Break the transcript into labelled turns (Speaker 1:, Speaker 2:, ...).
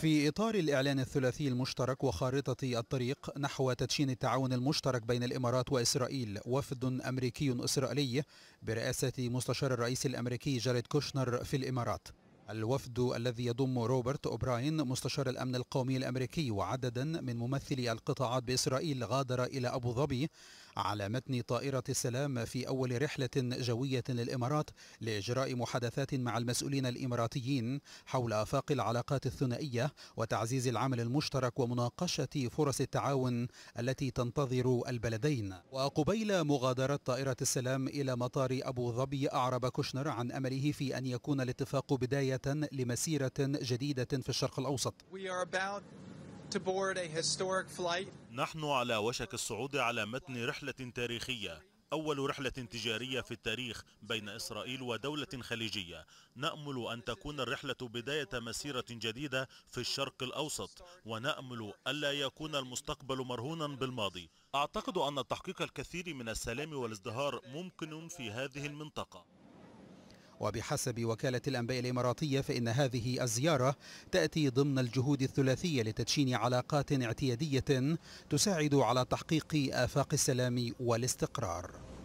Speaker 1: في إطار الإعلان الثلاثي المشترك وخارطة الطريق نحو تدشين التعاون المشترك بين الإمارات وإسرائيل وفد أمريكي إسرائيلي برئاسة مستشار الرئيس الأمريكي جاريد كوشنر في الإمارات الوفد الذي يضم روبرت أوبراين مستشار الأمن القومي الأمريكي وعددا من ممثلي القطاعات بإسرائيل غادر إلى أبو ظبي على متن طائرة السلام في أول رحلة جوية للإمارات لإجراء محادثات مع المسؤولين الإماراتيين حول آفاق العلاقات الثنائية وتعزيز العمل المشترك ومناقشة فرص التعاون التي تنتظر البلدين وقبيل مغادرة طائرة السلام إلى مطار أبو ظبي أعرب كوشنر عن أمله في أن يكون الاتفاق بداية بداية لمسيرة جديدة في الشرق الأوسط
Speaker 2: نحن على وشك الصعود على متن رحلة تاريخية أول رحلة تجارية في التاريخ بين إسرائيل ودولة خليجية نأمل أن تكون الرحلة بداية مسيرة جديدة في الشرق الأوسط ونأمل ألا يكون المستقبل مرهونا بالماضي أعتقد أن تحقيق الكثير من السلام والازدهار ممكن في هذه المنطقة
Speaker 1: وبحسب وكالة الأنباء الإماراتية فإن هذه الزيارة تأتي ضمن الجهود الثلاثية لتدشين علاقات اعتيادية تساعد على تحقيق آفاق السلام والاستقرار